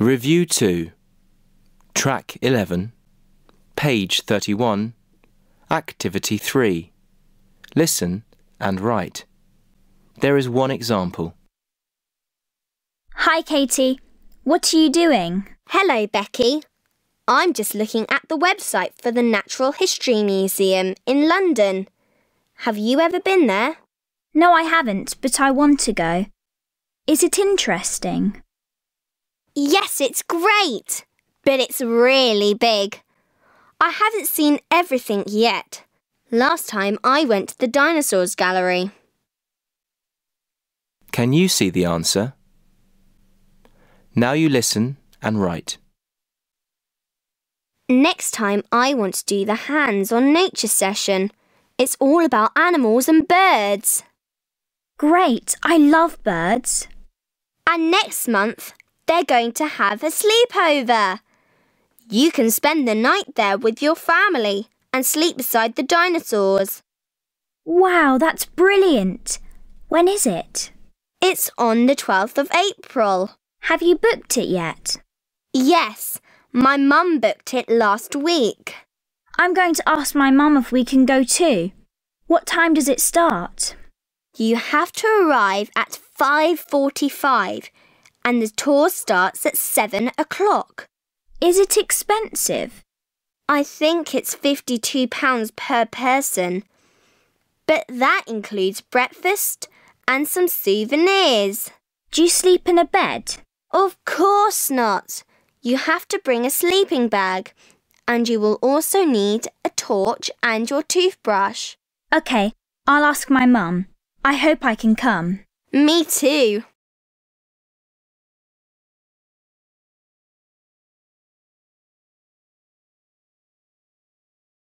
Review 2, Track 11, page 31, Activity 3. Listen and write. There is one example. Hi, Katie. What are you doing? Hello, Becky. I'm just looking at the website for the Natural History Museum in London. Have you ever been there? No, I haven't, but I want to go. Is it interesting? Yes, it's great, but it's really big. I haven't seen everything yet. Last time I went to the Dinosaurs Gallery. Can you see the answer? Now you listen and write. Next time I want to do the hands-on nature session. It's all about animals and birds. Great, I love birds. And next month they're going to have a sleepover. You can spend the night there with your family and sleep beside the dinosaurs. Wow, that's brilliant. When is it? It's on the 12th of April. Have you booked it yet? Yes, my mum booked it last week. I'm going to ask my mum if we can go too. What time does it start? You have to arrive at 5:45 and the tour starts at seven o'clock. Is it expensive? I think it's £52 per person. But that includes breakfast and some souvenirs. Do you sleep in a bed? Of course not. You have to bring a sleeping bag and you will also need a torch and your toothbrush. OK, I'll ask my mum. I hope I can come. Me too.